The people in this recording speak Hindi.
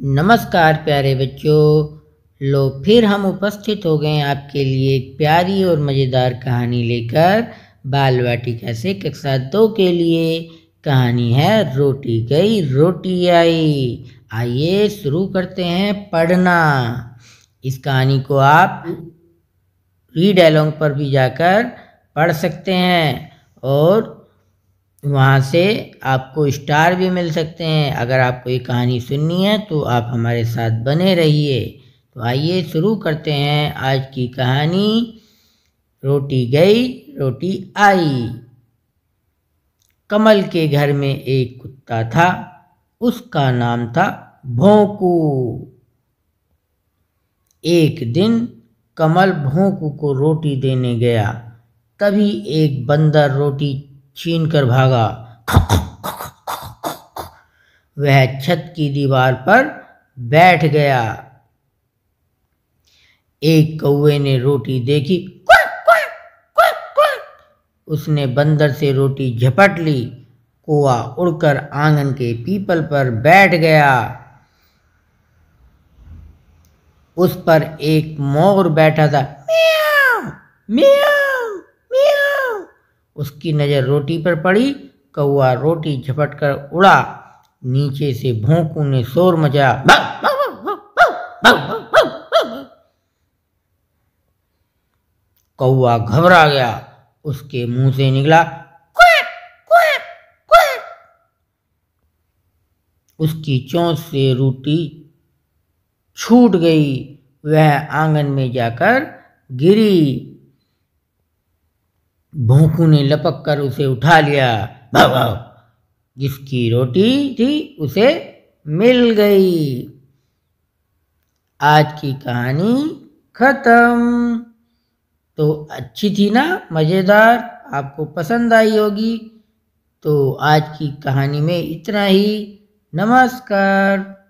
नमस्कार प्यारे बच्चों लो फिर हम उपस्थित हो गए आपके लिए एक प्यारी और मज़ेदार कहानी लेकर बाल वाटिका से कक्षा दो के लिए कहानी है रोटी गई रोटी आई आइए शुरू करते हैं पढ़ना इस कहानी को आप रीड एलोंग पर भी जाकर पढ़ सकते हैं और वहाँ से आपको स्टार भी मिल सकते हैं अगर आपको ये कहानी सुननी है तो आप हमारे साथ बने रहिए तो आइए शुरू करते हैं आज की कहानी रोटी गई रोटी आई कमल के घर में एक कुत्ता था उसका नाम था भोंकू एक दिन कमल भोंकू को रोटी देने गया तभी एक बंदर रोटी छीन कर भागा वह छत की दीवार पर बैठ गया एक कौए ने रोटी देखी उसने बंदर से रोटी झपट ली कोआ उड़कर आंगन के पीपल पर बैठ गया उस पर एक मोर बैठा था मियाँ मियाँ उसकी नज़र रोटी पर पड़ी कौआ रोटी झपट कर उड़ा नीचे से भोंकू ने शोर मचा कौआ घबरा गया उसके मुंह से निकला उसकी चोंच से रोटी छूट गई वह आंगन में जाकर गिरी भूखू ने लपक कर उसे उठा लिया भाव भाव जिसकी रोटी थी उसे मिल गई आज की कहानी खत्म तो अच्छी थी ना मज़ेदार आपको पसंद आई होगी तो आज की कहानी में इतना ही नमस्कार